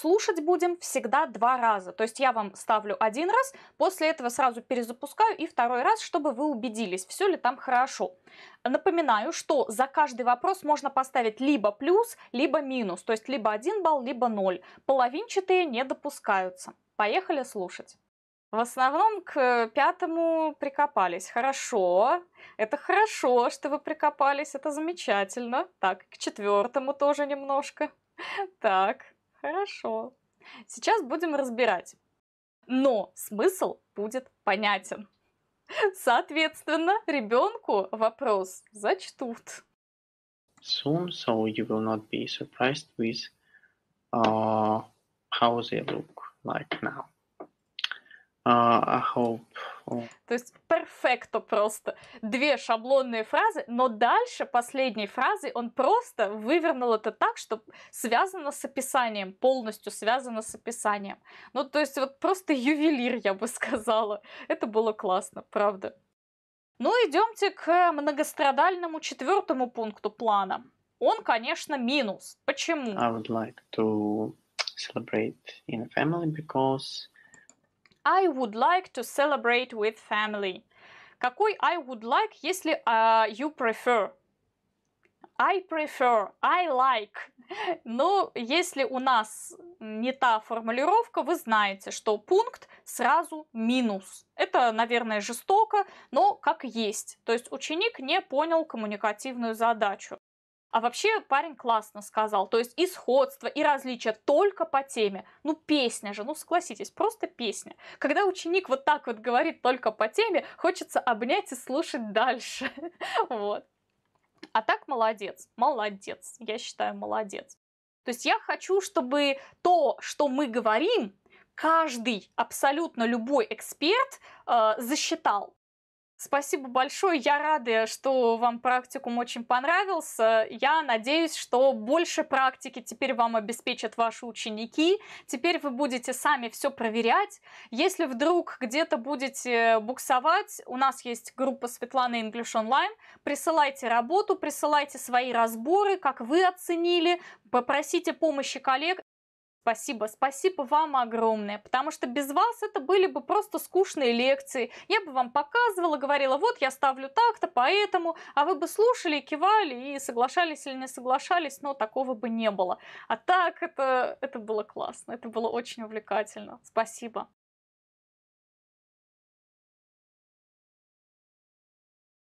слушать будем всегда два раза. То есть я вам ставлю один раз, после этого сразу перезапускаю и второй раз, чтобы вы убедились, все ли там хорошо. Напоминаю, что за каждый вопрос можно поставить либо плюс, либо минус, то есть либо один балл, либо ноль. Половинчатые не допускаются. Поехали слушать. В основном к пятому прикопались. Хорошо. Это хорошо, что вы прикопались. Это замечательно. Так, к четвертому тоже немножко. Так, Хорошо. Сейчас будем разбирать. Но смысл будет понятен. Соответственно, ребенку вопрос зачтут. Soon, so you will not be surprised with uh, how they look like now. Uh, I hope то есть перфекто просто. Две шаблонные фразы, но дальше последней фразы он просто вывернул это так, что связано с описанием, полностью связано с описанием. Ну, то есть вот просто ювелир, я бы сказала. Это было классно, правда. Ну, идемте к многострадальному четвертому пункту плана. Он, конечно, минус. Почему? I would like to celebrate in a family because I would like to celebrate with family? Какой I would like, если uh, you prefer? I prefer, I like. Но если у нас не та формулировка, вы знаете, что пункт сразу минус. Это, наверное, жестоко, но как есть. То есть ученик не понял коммуникативную задачу. А вообще парень классно сказал. То есть и сходство, и различия только по теме. Ну, песня же, ну согласитесь, просто песня. Когда ученик вот так вот говорит только по теме, хочется обнять и слушать дальше. Вот. А так молодец, молодец, я считаю, молодец. То есть я хочу, чтобы то, что мы говорим, каждый, абсолютно любой эксперт э, засчитал. Спасибо большое. Я рада, что вам практикум очень понравился. Я надеюсь, что больше практики теперь вам обеспечат ваши ученики. Теперь вы будете сами все проверять. Если вдруг где-то будете буксовать, у нас есть группа Светланы English Online. Присылайте работу, присылайте свои разборы, как вы оценили, попросите помощи коллег. Спасибо, спасибо вам огромное, потому что без вас это были бы просто скучные лекции. Я бы вам показывала, говорила, вот я ставлю так-то, поэтому, а вы бы слушали, кивали и соглашались или не соглашались, но такого бы не было. А так это, это было классно, это было очень увлекательно. Спасибо.